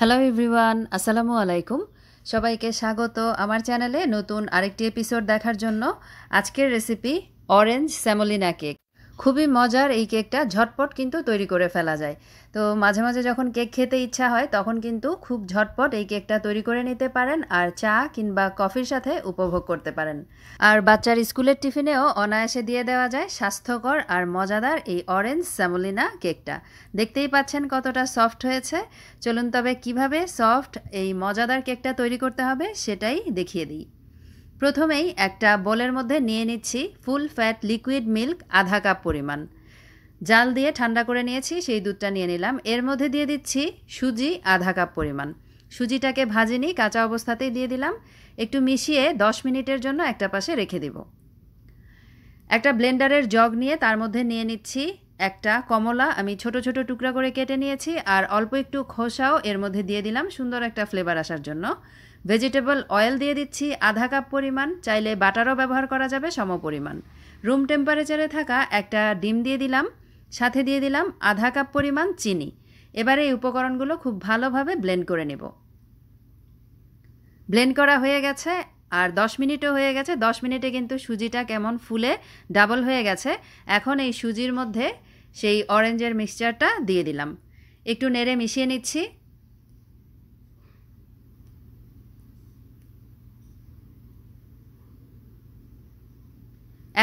hello everyone আসসালামু আলাইকুম সবাইকে স্বাগত আমার চ্যানেলে নতুন আরেকটি এপিসোড দেখার জন্য আজকের রেসিপি অরেঞ্জ স্যামোলিনা কেক খুবই মজার এই কেকটা ঝটপট কিন্তু তৈরি করে ফেলা যায় তো মাঝে মাঝে যখন কেক খেতে ইচ্ছা হয় তখন কিন্তু খুব ঝটপট এই কেকটা তৈরি করে নিতে পারেন আর চা কিংবা কফির সাথে উপভোগ করতে পারেন আর বাচ্চার স্কুলের টিফিনেও অনায়াসে দিয়ে দেওয়া যায় স্বাস্থ্যকর আর মজাদার এই অরেঞ্জ স্যামোলিনা কেকটা দেখতেই পাচ্ছেন কতটা সফট হয়েছে চলুন তবে কিভাবে সফট এই মজাদার কেকটা তৈরি করতে হবে সেটাই দেখিয়ে দিই প্রথমেই একটা বোলের মধ্যে নিয়ে নিচ্ছি ফুল ফ্যাট লিকুইড মিল্ক আধা কাপ পরিমাণ জাল দিয়ে ঠান্ডা করে নিয়েছি সেই দুধটা নিয়ে নিলাম এর মধ্যে দিয়ে দিচ্ছি সুজি আধা কাপ পরিমাণ সুজিটাকে নিই কাঁচা অবস্থাতেই দিয়ে দিলাম একটু মিশিয়ে দশ মিনিটের জন্য একটা পাশে রেখে দেব একটা ব্লেন্ডারের জগ নিয়ে তার মধ্যে নিয়ে নিচ্ছি একটা কমলা আমি ছোট ছোট টুকরা করে কেটে নিয়েছি আর অল্প একটু খোসাও এর মধ্যে দিয়ে দিলাম সুন্দর একটা ফ্লেভার আসার জন্য ভেজিটেবল অয়েল দিয়ে দিচ্ছি আধা কাপ পরিমাণ চাইলে বাটারও ব্যবহার করা যাবে সম পরিমাণ রুম টেম্পারেচারে থাকা একটা ডিম দিয়ে দিলাম সাথে দিয়ে দিলাম আধা কাপ পরিমাণ চিনি এবারে এই উপকরণগুলো খুব ভালোভাবে ব্লেন্ড করে নেব ব্লেন্ড করা হয়ে গেছে আর দশ মিনিটও হয়ে গেছে দশ মিনিটে কিন্তু সুজিটা কেমন ফুলে ডাবল হয়ে গেছে এখন এই সুজির মধ্যে সেই অরেঞ্জের মিক্সচারটা দিয়ে দিলাম একটু নেড়ে মিশিয়ে নিচ্ছি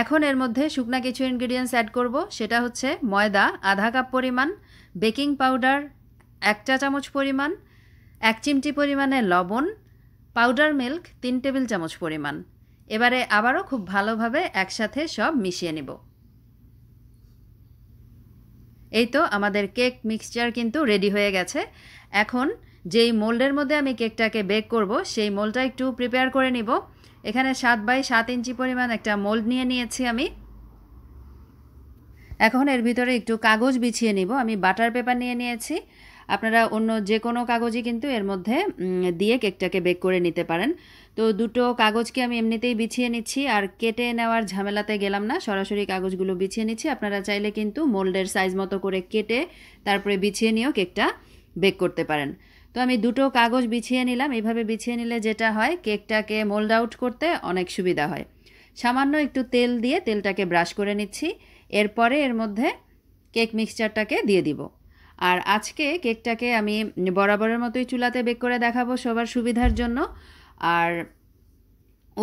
এখন এর মধ্যে শুকনা কিছু ইনগ্রিডিয়েন্টস অ্যাড করব সেটা হচ্ছে ময়দা আধা কাপ পরিমাণ বেকিং পাউডার এক চা চামচ পরিমাণ এক চিমটি পরিমাণে লবণ পাউডার মিল্ক তিন টেবিল চামচ পরিমাণ এবারে আবারও খুব ভালোভাবে একসাথে সব মিশিয়ে নেব এই তো আমাদের কেক মিক্সচার কিন্তু রেডি হয়ে গেছে এখন যেই মোল্ডের মধ্যে আমি কেকটাকে বেক করব সেই মোলটা একটু প্রিপেয়ার করে নিব এখানে সাত বাই সাত ইঞ্চি পরিমাণ একটা মোল্ড নিয়ে নিয়েছি আমি এখন এর ভিতরে একটু কাগজ বিছিয়ে নিব আমি বাটার পেপার নিয়ে নিয়েছি আপনারা অন্য যে কোনো কাগজই কিন্তু এর মধ্যে দিয়ে কেকটাকে বেক করে নিতে পারেন তো দুটো কাগজকে আমি এমনিতেই বিছিয়ে নিচ্ছি আর কেটে নেওয়ার ঝামেলাতে গেলাম না সরাসরি কাগজগুলো বিছিয়ে নিচ্ছি আপনারা চাইলে কিন্তু মোল্ডের সাইজ মতো করে কেটে তারপরে বিছিয়ে নিয়েও কেকটা বেক করতে পারেন তো আমি দুটো কাগজ বিছিয়ে নিলাম এভাবে বিছিয়ে নিলে যেটা হয় কেকটাকে মোল্ড আউট করতে অনেক সুবিধা হয় সামান্য একটু তেল দিয়ে তেলটাকে ব্রাশ করে নিচ্ছি এরপরে এর মধ্যে কেক মিক্সচারটাকে দিয়ে দিব আর আজকে কেকটাকে আমি বরাবরের মতোই চুলাতে বেক করে দেখাবো সবার সুবিধার জন্য আর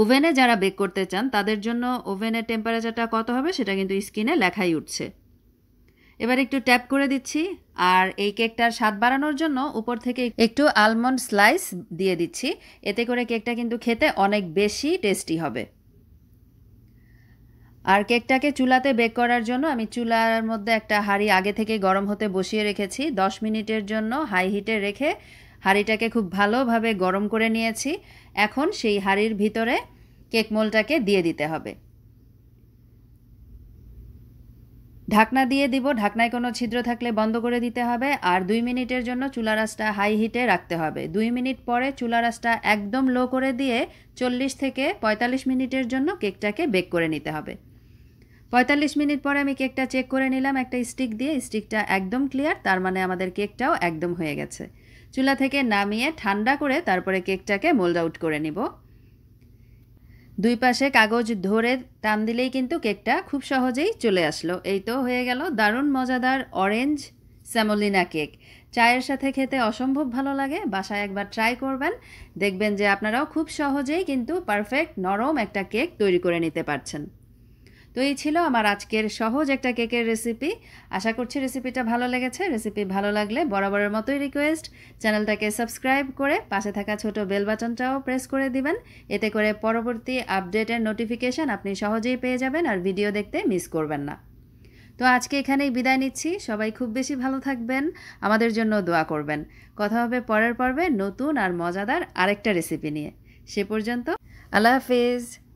ওভেনে যারা বেক করতে চান তাদের জন্য ওভেনের টেম্পারেচারটা কত হবে সেটা কিন্তু স্ক্রিনে লেখাই উঠছে এবার একটু ট্যাপ করে দিচ্ছি আর এই কেকটার স্বাদ বাড়ানোর জন্য উপর থেকে একটু আলমন্ড স্লাইস দিয়ে দিচ্ছি এতে করে কেকটা কিন্তু খেতে অনেক বেশি টেস্টি হবে আর কেকটাকে চুলাতে বেক করার জন্য আমি চুলার মধ্যে একটা হাঁড়ি আগে থেকে গরম হতে বসিয়ে রেখেছি দশ মিনিটের জন্য হাই হিটে রেখে হাঁড়িটাকে খুব ভালোভাবে গরম করে নিয়েছি এখন সেই হাঁড়ির ভিতরে কেক মোলটাকে দিয়ে দিতে হবে ঢাকনা দিয়ে দিব ঢাকনায় কোনো ছিদ্র থাকলে বন্ধ করে দিতে হবে আর দুই মিনিটের জন্য চুলা হাই হিটে রাখতে হবে দুই মিনিট পরে চুলা একদম লো করে দিয়ে চল্লিশ থেকে ৪৫ মিনিটের জন্য কেকটাকে বেক করে নিতে হবে ৪৫ মিনিট পরে আমি কেকটা চেক করে নিলাম একটা স্টিক দিয়ে স্টিকটা একদম ক্লিয়ার তার মানে আমাদের কেকটাও একদম হয়ে গেছে চুলা থেকে নামিয়ে ঠান্ডা করে তারপরে কেকটাকে মোল্ড আউট করে নিব দুই পাশে কাগজ ধরে টান দিলেই কিন্তু কেকটা খুব সহজেই চলে আসলো এই তো হয়ে গেল দারুণ মজাদার অরেঞ্জ স্যামোলিনা কেক চায়ের সাথে খেতে অসম্ভব ভালো লাগে বাসায় একবার ট্রাই করবেন দেখবেন যে আপনারাও খুব সহজেই কিন্তু পারফেক্ট নরম একটা কেক তৈরি করে নিতে পারছেন তো এই ছিল আমার আজকের সহজ একটা কেকের রেসিপি আশা করছি রেসিপিটা ভালো লেগেছে রেসিপি ভালো লাগলে বরাবরের মতোই রিকোয়েস্ট চ্যানেলটাকে সাবস্ক্রাইব করে পাশে থাকা ছোট বেল বাটনটাও প্রেস করে দিবেন এতে করে পরবর্তী আপডেটের নোটিফিকেশান আপনি সহজেই পেয়ে যাবেন আর ভিডিও দেখতে মিস করবেন না তো আজকে এখানেই বিদায় নিচ্ছি সবাই খুব বেশি ভালো থাকবেন আমাদের জন্য দোয়া করবেন কথা হবে পরের পর্বে নতুন আর মজাদার আরেকটা রেসিপি নিয়ে সে পর্যন্ত আল্লাহ হাফিজ